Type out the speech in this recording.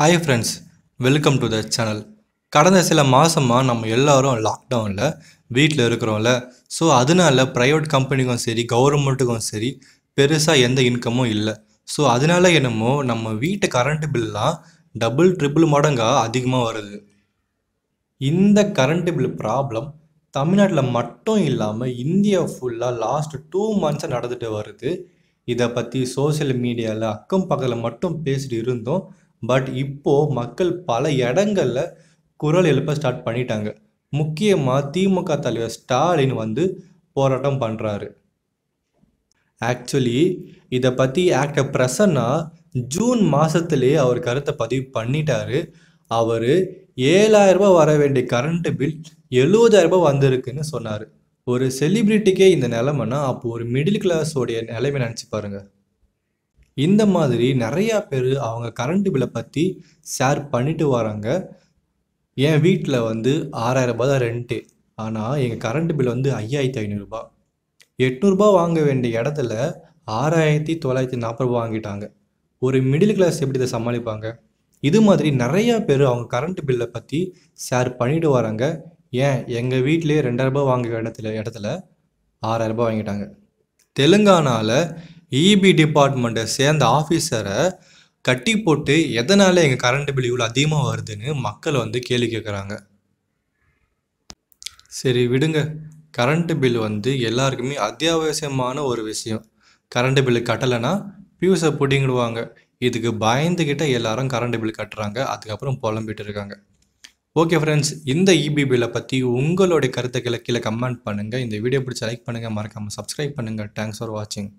hi friends welcome to the channel கடந்த சில மாதமாக நம்ம எல்லோரும் லாக்டவுனில் வீட்டில் இருக்கிறோம்ல ஸோ அதனால ப்ரைவேட் கம்பெனிக்கும் சரி கவர்மெண்ட்டுக்கும் சரி பெருசாக எந்த இன்கமும் இல்லை ஸோ அதனால என்னமோ நம்ம வீட்டு கரண்ட் பில்லாம் டபுள் ட்ரிபிள் மடங்காக அதிகமாக வருது இந்த கரண்ட் பில் ப்ராப்ளம் தமிழ்நாட்டில் மட்டும் இல்லாமல் இந்தியா ஃபுல்லாக லாஸ்ட் டூ மந்த்ஸாக நடந்துட்டு வருது இதை பற்றி சோசியல் மீடியாவில் அக்கம் பக்கத்தில் மட்டும் பேசிட்டு இருந்தோம் பட் இப்போது மக்கள் பல இடங்களில் குரல் எழுப்ப ஸ்டார்ட் பண்ணிட்டாங்க முக்கியமாக திமுக தலைவர் ஸ்டாலின் வந்து போராட்டம் பண்ணுறாரு ஆக்சுவலி இதை பற்றி ஆக்டர் பிரசன்னா ஜூன் மாதத்துலேயே அவர் கருத்தை பதிவு பண்ணிட்டாரு அவர் ஏழாயிரரூபா வர வேண்டிய கரண்ட்டு பில் எழுபதாயிரரூபா வந்திருக்குன்னு சொன்னார் ஒரு செலிப்ரிட்டிக்கே இந்த நிலமைன்னா அப்போது ஒரு மிடில் கிளாஸோடைய நிலைமை நினச்சி பாருங்கள் இந்த மாதிரி நிறையா பேர் அவங்க கரண்ட்டு பில்லை பற்றி ஷேர் பண்ணிட்டு வராங்க என் வீட்டில் வந்து ஆறாயிரம் ரூபாய் தான் ரெண்ட்டு ஆனால் எங்கள் கரண்ட் பில் வந்து ஐயாயிரத்தி ஐநூறுரூபா எட்நூறுபா வாங்க வேண்டிய இடத்துல ஆறாயிரத்தி தொள்ளாயிரத்தி நாற்பது ரூபா வாங்கிட்டாங்க ஒரு மிடில் கிளாஸ் எப்படி இதை சமாளிப்பாங்க இது மாதிரி நிறையா பேர் அவங்க கரண்ட் பில்லை பற்றி ஷேர் பண்ணிட்டு வராங்க ஏன் எங்கள் வீட்டிலே ரெண்டாயிரரூபா வாங்க இடத்துல இடத்துல ஆறாயிரரூபா வாங்கிட்டாங்க தெலுங்கானாவில் இபி e டிபார்ட்மெண்ட்டை சேர்ந்த ஆஃபீஸரை கட்டி போட்டு எதனால் எங்கள் கரண்ட் பில் இவ்வளோ அதிகமாக வருதுன்னு மக்கள் வந்து கேள்வி கேட்குறாங்க சரி விடுங்க கரண்ட்டு பில் வந்து எல்லாருக்குமே அத்தியாவசியமான ஒரு விஷயம் கரண்ட்டு பில்லு கட்டலைன்னா பியூஸை பிடிங்கிடுவாங்க இதுக்கு பயந்துக்கிட்ட எல்லாரும் கரண்ட் பில் கட்டுறாங்க அதுக்கப்புறம் புலம்பிட்டு இருக்காங்க ஓகே ஃப்ரெண்ட்ஸ் இந்த இபி பில்லை பற்றி உங்களுடைய கருத்துக்களை கீழே கமெண்ட் பண்ணுங்கள் இந்த வீடியோ பிடிச்சி லைக் பண்ணுங்கள் மறக்காமல் சப்ஸ்கிரைப் பண்ணுங்கள் தேங்க்ஸ் ஃபார் வாட்சிங்